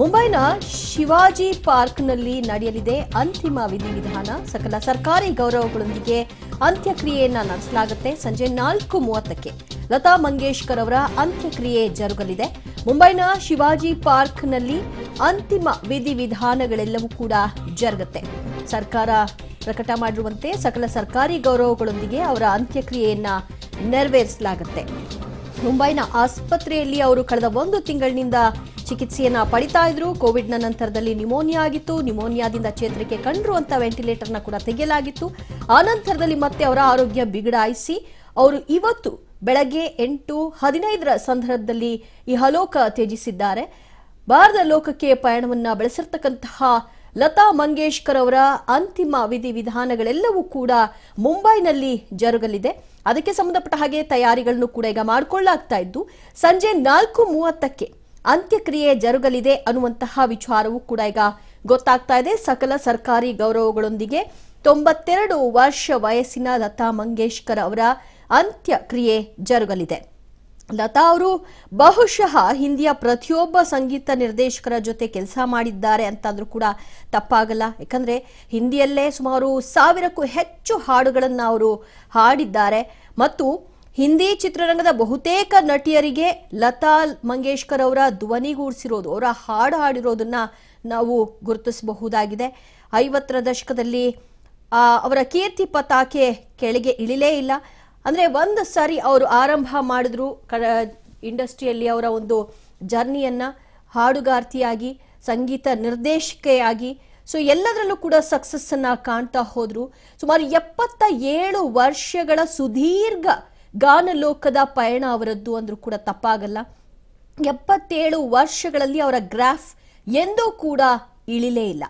ಮುಂಬೈನ ಶಿವಾಜಿ ಪಾರ್ಕ್ನಲ್ಲಿ ನಡೆಯಲಿದೆ ಅಂತಿಮ ವಿಧಿವಿಧಾನ ಸಕಲ ಸರ್ಕಾರಿ ಗೌರವಗಳೊಂದಿಗೆ ಅಂತ್ಯಕ್ರಿಯೆಯನ್ನು ನಡೆಸಲಾಗುತ್ತೆ ಸಂಜೆ ನಾಲ್ಕು ಮೂವತ್ತಕ್ಕೆ ಲತಾ ಮಂಗೇಶ್ಕರ್ ಅವರ ಅಂತ್ಯಕ್ರಿಯೆ ಜರುಗಲಿದೆ ಮುಂಬೈನ ಶಿವಾಜಿ ಪಾರ್ಕ್ನಲ್ಲಿ ಅಂತಿಮ ವಿಧಿವಿಧಾನಗಳೆಲ್ಲವೂ ಕೂಡ ಜರುಗುತ್ತೆ ಸರ್ಕಾರ ಪ್ರಕಟ ಮಾಡಿರುವಂತೆ ಸಕಲ ಸರ್ಕಾರಿ ಗೌರವಗಳೊಂದಿಗೆ ಅವರ ಅಂತ್ಯಕ್ರಿಯೆಯನ್ನ ನೆರವೇರಿಸಲಾಗುತ್ತೆ ಮುಂಬೈನ ಆಸ್ಪತ್ರೆಯಲ್ಲಿ ಅವರು ಕಳೆದ ಒಂದು ತಿಂಗಳಿನಿಂದ ಚಿಕಿತ್ಸೆಯನ್ನ ಪಡಿತಾ ಇದ್ರು ಕೋವಿಡ್ನ ನಂತರದಲ್ಲಿ ನಿಮೋನಿಯಾ ಆಗಿತ್ತು ನಿಮೋನಿಯಾದಿಂದ ಚೇತರಿಕೆ ಕಂಡ್ರು ಅಂತ ವೆಂಟಿಲೇಟರ್ನ ಕೂಡ ತೆಗೆಯಲಾಗಿತ್ತು ಆ ನಂತರದಲ್ಲಿ ಮತ್ತೆ ಅವರ ಆರೋಗ್ಯ ಬಿಗಡಾಯಿಸಿ ಅವರು ಇವತ್ತು ಬೆಳಗ್ಗೆ ಎಂಟು ಹದಿನೈದರ ಸಂದರ್ಭದಲ್ಲಿ ಈ ಹಲೋಕ ತ್ಯಜಿಸಿದ್ದಾರೆ ಭಾರತ ಲೋಕಕ್ಕೆ ಪಯಣವನ್ನು ಬೆಳೆಸಿರ್ತಕ್ಕಂತಹ ಲತಾ ಮಂಗೇಶ್ಕರ್ ಅವರ ಅಂತಿಮ ವಿಧಿವಿಧಾನಗಳೆಲ್ಲವೂ ಕೂಡ ಮುಂಬೈನಲ್ಲಿ ಜರುಗಲಿದೆ ಅದಕ್ಕೆ ಸಂಬಂಧಪಟ್ಟ ಹಾಗೆ ತಯಾರಿಗಳನ್ನು ಕೂಡ ಈಗ ಮಾಡಿಕೊಳ್ಳಾಗ್ತಾ ಇದ್ದು ಸಂಜೆ ನಾಲ್ಕು ಮೂವತ್ತಕ್ಕೆ ಅಂತ್ಯಕ್ರಿಯೆ ಜರುಗಲಿದೆ ಅನ್ನುವಂತಹ ವಿಚಾರವೂ ಕೂಡ ಈಗ ಗೊತ್ತಾಗ್ತಾ ಇದೆ ಸಕಲ ಸರ್ಕಾರಿ ಗೌರವಗಳೊಂದಿಗೆ ತೊಂಬತ್ತೆರಡು ವರ್ಷ ವಯಸ್ಸಿನ ಲತಾ ಮಂಗೇಶ್ಕರ್ ಅವರ ಅಂತ್ಯಕ್ರಿಯೆ ಜರುಗಲಿದೆ ಲತಾ ಅವರು ಬಹುಶಃ ಹಿಂದಿಯ ಪ್ರತಿಯೊಬ್ಬ ಸಂಗೀತ ನಿರ್ದೇಶಕರ ಜೊತೆ ಕೆಲಸ ಮಾಡಿದ್ದಾರೆ ಅಂತಂದ್ರೂ ಕೂಡ ತಪ್ಪಾಗಲ್ಲ ಯಾಕಂದರೆ ಹಿಂದಿಯಲ್ಲೇ ಸುಮಾರು ಸಾವಿರಕ್ಕೂ ಹೆಚ್ಚು ಹಾಡುಗಳನ್ನು ಅವರು ಹಾಡಿದ್ದಾರೆ ಮತ್ತು ಹಿಂದಿ ಚಿತ್ರರಂಗದ ಬಹುತೇಕ ನಟಿಯರಿಗೆ ಲತಾ ಮಂಗೇಶ್ಕರ್ ಅವರ ಧ್ವನಿಗೂಡಿಸಿರೋದು ಅವರ ಹಾಡು ಹಾಡಿರೋದನ್ನು ನಾವು ಗುರುತಿಸಬಹುದಾಗಿದೆ ಐವತ್ತರ ದಶಕದಲ್ಲಿ ಅವರ ಕೀರ್ತಿ ಪತಾಕೆ ಕೆಳಗೆ ಇಳಿಲೇ ಇಲ್ಲ ಅಂದರೆ ಒಂದು ಸಾರಿ ಅವರು ಆರಂಭ ಮಾಡಿದ್ರು ಕ ಇಂಡಸ್ಟ್ರಿಯಲ್ಲಿ ಅವರ ಒಂದು ಜರ್ನಿಯನ್ನು ಹಾಡುಗಾರ್ತಿಯಾಗಿ ಸಂಗೀತ ನಿರ್ದೇಶಕೆಯಾಗಿ ಸೊ ಎಲ್ಲದರಲ್ಲೂ ಕೂಡ ಸಕ್ಸಸ್ಸನ್ನು ಕಾಣ್ತಾ ಹೋದ್ರು ಸುಮಾರು ಎಪ್ಪತ್ತ ಏಳು ವರ್ಷಗಳ ಸುದೀರ್ಘ ಗಾನಲೋಕದ ಪಯಣ ಅವರದ್ದು ಅಂದರೂ ಕೂಡ ತಪ್ಪಾಗಲ್ಲ ಎಪ್ಪತ್ತೇಳು ವರ್ಷಗಳಲ್ಲಿ ಅವರ ಗ್ರಾಫ್ ಎಂದೂ ಕೂಡ ಇಳಿಲೇ ಇಲ್ಲ